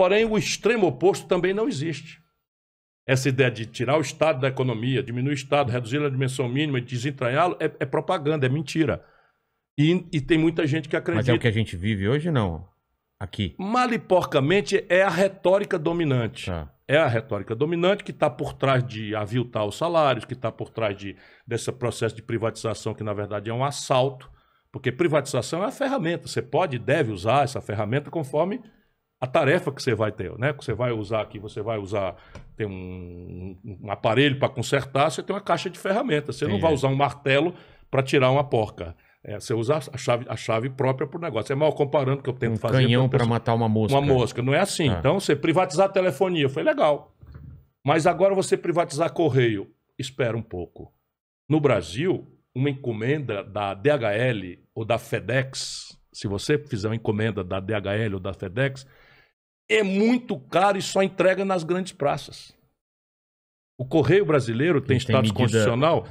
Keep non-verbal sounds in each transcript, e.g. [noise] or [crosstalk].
Porém, o extremo oposto também não existe. Essa ideia de tirar o Estado da economia, diminuir o Estado, reduzir a dimensão mínima e desentranhá-lo é, é, propaganda, é mentira. E, e, tem muita gente que acredita. Mas é o que a gente vive hoje, não? Aqui. Maliporcamente é a retórica dominante. Tá. É a retórica dominante que está por trás de aviltar os salários, que está por trás de, desse processo de privatização, que na verdade é um assalto. Porque privatização é uma ferramenta. Você pode e deve usar essa ferramenta conforme a tarefa que você vai ter, né? Que você vai usar aqui, você vai usar tem um, um aparelho para consertar, você tem uma caixa de ferramentas. Você Sim, não vai é. usar um martelo para tirar uma porca. É, você usa a chave, a chave própria para o negócio. É mal comparando o que eu tento um fazer. canhão para matar uma mosca. Uma mosca. Não é assim. Ah. Então, você privatizar a telefonia foi legal. Mas agora você privatizar correio. Espera um pouco. No Brasil, uma encomenda da DHL ou da FedEx, se você fizer uma encomenda da DHL ou da FedEx, é muito caro e só entrega nas grandes praças. O Correio Brasileiro tem, tem status medida... constitucional,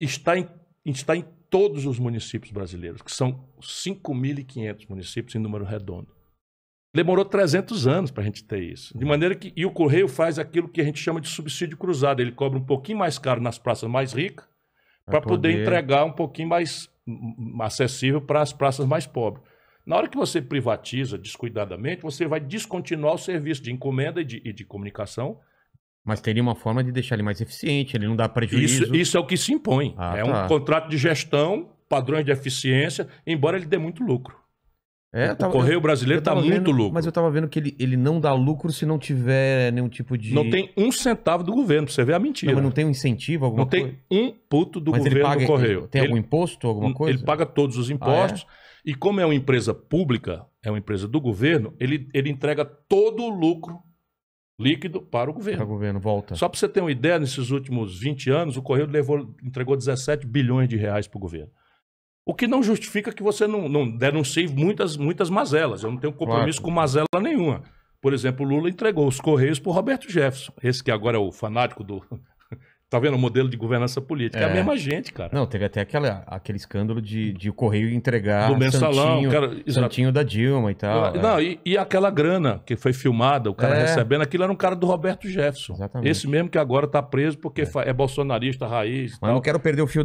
está em, está em todos os municípios brasileiros, que são 5.500 municípios em número redondo. Demorou 300 anos para a gente ter isso. De maneira que. E o Correio faz aquilo que a gente chama de subsídio cruzado. Ele cobra um pouquinho mais caro nas praças mais ricas, para poder... poder entregar um pouquinho mais acessível para as praças mais pobres. Na hora que você privatiza descuidadamente, você vai descontinuar o serviço de encomenda e de, e de comunicação. Mas teria uma forma de deixar ele mais eficiente, ele não dá prejuízo. Isso, isso é o que se impõe. Ah, é tá. um contrato de gestão, padrões de eficiência, embora ele dê muito lucro. É, o tava, Correio Brasileiro está muito vendo, lucro. Mas eu estava vendo que ele, ele não dá lucro se não tiver nenhum tipo de. Não tem um centavo do governo, pra você ver a mentira. Não, mas não tem um incentivo, alguma não coisa? Não tem um puto do mas governo paga, do Correio. Tem ele, algum imposto, alguma coisa? Ele paga todos os impostos. Ah, é? E como é uma empresa pública, é uma empresa do governo, ele, ele entrega todo o lucro líquido para o governo. Para o governo, volta. Só para você ter uma ideia, nesses últimos 20 anos, o Correio levou, entregou 17 bilhões de reais para o governo. O que não justifica que você não, não denuncie muitas, muitas mazelas. Eu não tenho compromisso claro. com mazela nenhuma. Por exemplo, o Lula entregou os Correios para Roberto Jefferson, esse que agora é o fanático do. [laughs] tá vendo o modelo de governança política? É, é a mesma gente, cara. Não, teve até aquela, aquele escândalo de, de o Correio entregar do mensalão, Santinho, cara, Santinho da Dilma e tal. Ah, é. Não, é. e, e, aquela grana que foi filmada, o cara é. recebendo, aquilo era um cara do Roberto Jefferson. Exatamente. Esse mesmo que agora está preso porque é, é bolsonarista raiz. Mas tal. não quero perder o fio